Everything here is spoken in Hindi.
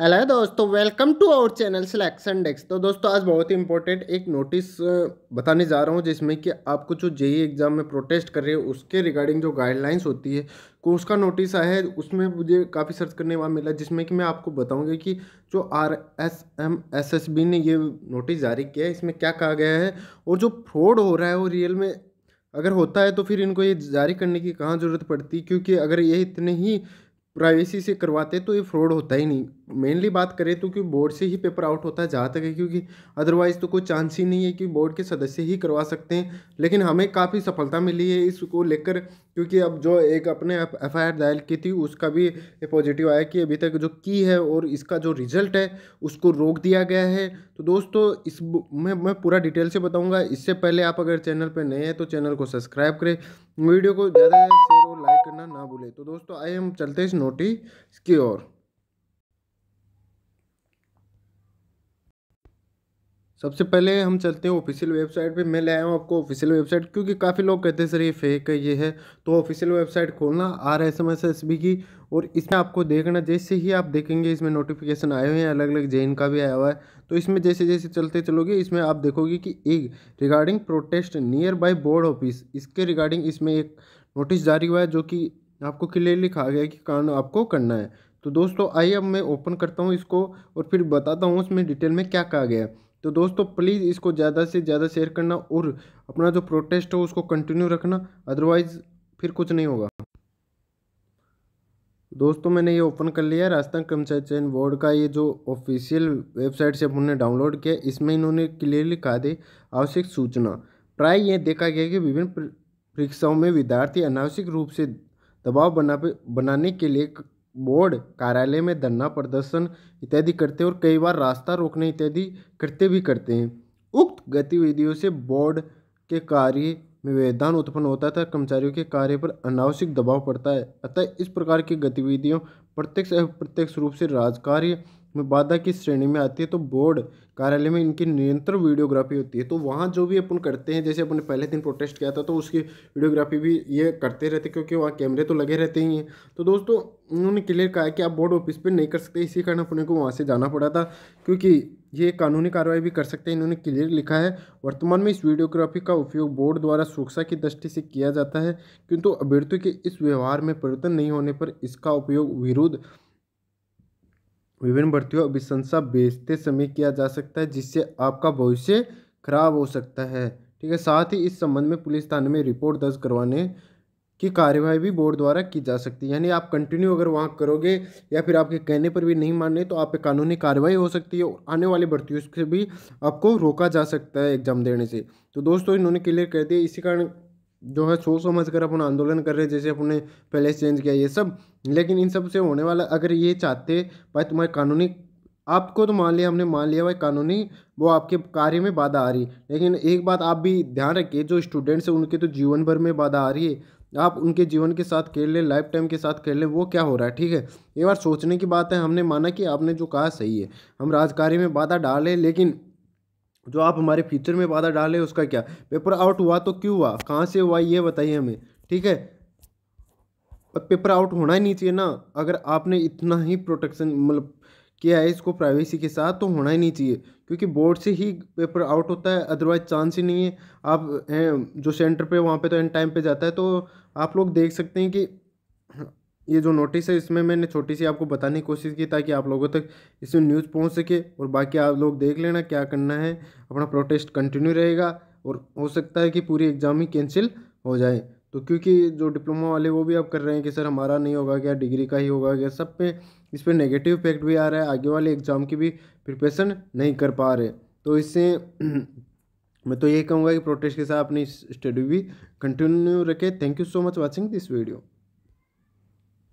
हेलो दोस्तों welcome to our channel selection desk तो दोस्तों आज बहुत ही इंपॉर्टेंट एक नोटिस बताने जा रहा हूँ जिसमें कि आपको जो जेई एग्ज़ाम e में प्रोटेस्ट कर रहे हो उसके रिगार्डिंग जो गाइडलाइंस होती है कोर्स का नोटिस आया है उसमें मुझे काफ़ी सर्च करने वाला मिला जिसमें कि मैं आपको बताऊँगी कि जो R S M S S B ने ये नोटिस जारी किया है इसमें क्या कहा गया है और जो फ्रॉड हो रहा है वो रियल में अगर होता है तो फिर इनको ये जारी करने की कहाँ ज़रूरत पड़ती क्योंकि अगर ये इतने ही प्राइवेसी से करवाते तो ये फ्रॉड होता ही नहीं मेनली बात करें तो कि बोर्ड से ही पेपर आउट होता है जहाँ तक है क्योंकि अदरवाइज़ तो कोई चांस ही नहीं है कि बोर्ड के सदस्य ही करवा सकते हैं लेकिन हमें काफ़ी सफलता मिली है इसको लेकर क्योंकि अब जो एक अपने एफ आई आर दायर की थी उसका भी पॉजिटिव आया कि अभी तक जो की है और इसका जो रिजल्ट है उसको रोक दिया गया है तो दोस्तों इस मैं मैं पूरा डिटेल से बताऊँगा इससे पहले आप अगर चैनल पर नए हैं तो चैनल को सब्सक्राइब करें वीडियो को ज़्यादा करना ना भूले तो दोस्तों आए हम चलते इस नोटिस की ओर सबसे पहले हम चलते हैं ऑफिशियल वेबसाइट पे मैं ले आया हूँ आपको ऑफिशियल वेबसाइट क्योंकि काफ़ी लोग कहते हैं सर ये फेक है ये है तो ऑफिशियल वेबसाइट खोलना R S M S S B की और इसमें आपको देखना जैसे ही आप देखेंगे इसमें नोटिफिकेशन आए हुए हैं अलग अलग जेन का भी आया हुआ है तो इसमें जैसे जैसे चलते चलोगे इसमें आप देखोगे कि एक regarding protest near by board office इसके रिगार्डिंग इसमें एक नोटिस जारी हुआ है जो कि आपको क्लियरली कहा गया है कि कान आपको करना है तो दोस्तों आइए अब मैं ओपन करता हूँ इसको और फिर बताता हूँ उसमें डिटेल में क्या कहा गया है तो दोस्तों प्लीज़ इसको ज़्यादा से ज़्यादा शेयर करना और अपना जो प्रोटेस्ट हो उसको कंटिन्यू रखना अदरवाइज़ फिर कुछ नहीं होगा दोस्तों मैंने ये ओपन कर लिया है राजस्थान कर्मचारी चयन बोर्ड का ये जो ऑफिशियल वेबसाइट से हमने डाउनलोड किया इसमें इन्होंने क्लियरली कहा दे आवश्यक सूचना प्राय ये देखा गया कि विभिन्न परीक्षाओं में विद्यार्थी अनावश्यक रूप से दबाव बना बनाने के लिए बोर्ड कार्यालय में धरना प्रदर्शन इत्यादि करते और कई बार रास्ता रोकने इत्यादि करते भी करते हैं उक्त गतिविधियों से बोर्ड के कार्य में व्यवधान उत्पन्न होता था कर्मचारियों के कार्य पर अनावश्यक दबाव पड़ता है अतः इस प्रकार की गतिविधियों प्रत्यक्ष अप्रत्यक्ष रूप से राजकार्य में बाधा की श्रेणी में आती है तो बोर्ड कार्यालय में इनकी निरंतर वीडियोग्राफी होती है तो वहाँ जो भी अपन करते हैं जैसे अपने पहले दिन प्रोटेस्ट किया था तो उसकी वीडियोग्राफी भी ये करते रहते क्योंकि वहाँ कैमरे तो लगे रहते ही हैं तो दोस्तों उन्होंने क्लियर कहा कि आप बोर्ड ऑफिस पर नहीं कर सकते इसी कारण अपने को वहाँ से जाना पड़ा था क्योंकि ये कानूनी कार्रवाई भी कर सकते हैं इन्होंने क्लियर लिखा है वर्तमान में इस वीडियोग्राफी का उपयोग बोर्ड द्वारा सुरक्षा की दृष्टि से किया जाता है किंतु अभ्यर्थियों के इस व्यवहार में परिवर्तन नहीं होने पर इसका उपयोग विरोध विभिन्न भर्तियों अभिशंसा बेचते समय किया जा सकता है जिससे आपका भविष्य खराब हो सकता है ठीक है साथ ही इस संबंध में पुलिस थाने में रिपोर्ट दर्ज करवाने की कार्यवाही भी बोर्ड द्वारा की जा सकती है यानी आप कंटिन्यू अगर वहाँ करोगे या फिर आपके कहने पर भी नहीं माने तो आप पे कानूनी कार्रवाई हो सकती है और आने वाले भर्तियों से भी आपको रोका जा सकता है एग्जाम देने से तो दोस्तों इन्होंने क्लियर कर दिया इसी कारण जो है सोच समझ कर अपन आंदोलन कर रहे हैं जैसे अपने पहले चेंज किया ये सब लेकिन इन सब से होने वाला अगर ये चाहते भाई तुम्हारे कानूनी आपको तो मान लिया हमने मान लिया भाई कानूनी वो आपके कार्य में बाधा आ रही लेकिन एक बात आप भी ध्यान रखिए जो स्टूडेंट्स हैं उनके तो जीवन भर में बाधा आ रही है आप उनके जीवन के साथ खेल लें लाइफ टाइम के साथ खेल लें वो क्या हो रहा है ठीक है ये बार सोचने की बात है हमने माना कि आपने जो कहा सही है हम राजकार्य में बाधा डालें लेकिन जो आप हमारे फ्यूचर में वादा डालें उसका क्या पेपर आउट हुआ तो क्यों हुआ कहाँ से हुआ ये बताइए हमें ठीक है पर पेपर आउट होना ही नहीं चाहिए ना अगर आपने इतना ही प्रोटेक्शन मतलब किया है इसको प्राइवेसी के साथ तो होना ही नहीं चाहिए क्योंकि बोर्ड से ही पेपर आउट होता है अदरवाइज चांस ही नहीं है आप जो सेंटर पे वहाँ पे तो एंड टाइम पे जाता है तो आप लोग देख सकते हैं कि ये जो नोटिस है इसमें मैंने छोटी सी आपको बताने की कोशिश की ताकि आप लोगों तक इसमें न्यूज़ पहुंच सके और बाकी आप लोग देख लेना क्या करना है अपना प्रोटेस्ट कंटिन्यू रहेगा और हो सकता है कि पूरी एग्ज़ाम ही कैंसिल हो जाए तो क्योंकि जो डिप्लोमा वाले वो भी अब कर रहे हैं कि सर हमारा नहीं होगा क्या डिग्री का ही होगा क्या सब पे इस पर नेगेटिव इफेक्ट भी आ रहा है आगे वाले एग्ज़ाम की भी प्रिपरेशन नहीं कर पा रहे तो इससे मैं तो ये कहूँगा कि प्रोटेस्ट के साथ अपनी स्टडी भी कंटिन्यू रखें thank you so much watching this video